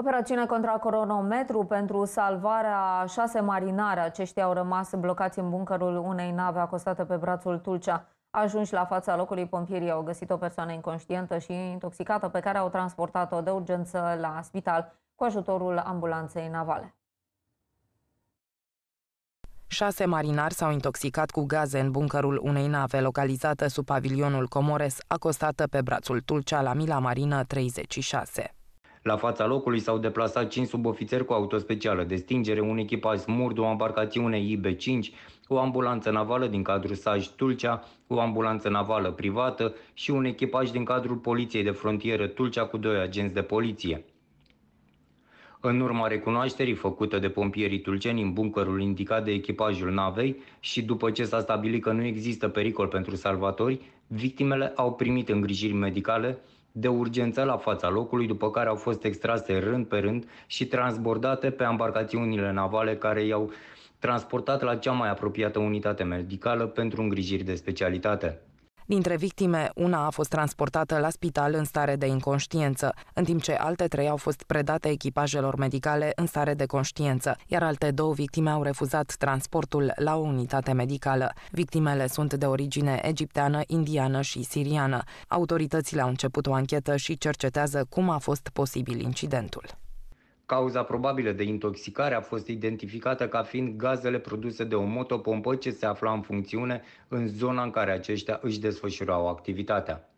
Operațiunea contra coronometru pentru salvarea șase marinare. Aceștia au rămas blocați în buncărul unei nave acostate pe brațul Tulcea. Ajunși la fața locului, pompierii au găsit o persoană inconștientă și intoxicată pe care au transportat-o de urgență la spital cu ajutorul ambulanței navale. Șase marinari s-au intoxicat cu gaze în buncărul unei nave localizată sub pavilionul Comores, acostată pe brațul Tulcea la Mila Marină 36. La fața locului s-au deplasat 5 subofițeri cu autospecială de stingere, un echipaj smurd, o embarcațiune IB-5, o ambulanță navală din cadrul Saj Tulcea, o ambulanță navală privată și un echipaj din cadrul Poliției de Frontieră Tulcea cu doi agenți de poliție. În urma recunoașterii făcută de pompierii tulceni în buncărul indicat de echipajul navei și după ce s-a stabilit că nu există pericol pentru salvatori, victimele au primit îngrijiri medicale de urgență la fața locului, după care au fost extrase rând pe rând și transbordate pe embarcațiunile navale care i-au transportat la cea mai apropiată unitate medicală pentru îngrijiri de specialitate. Dintre victime, una a fost transportată la spital în stare de inconștiență, în timp ce alte trei au fost predate echipajelor medicale în stare de conștiență, iar alte două victime au refuzat transportul la o unitate medicală. Victimele sunt de origine egipteană, indiană și siriană. Autoritățile au început o anchetă și cercetează cum a fost posibil incidentul. Cauza probabilă de intoxicare a fost identificată ca fiind gazele produse de o motopompă ce se afla în funcțiune în zona în care aceștia își desfășurau activitatea.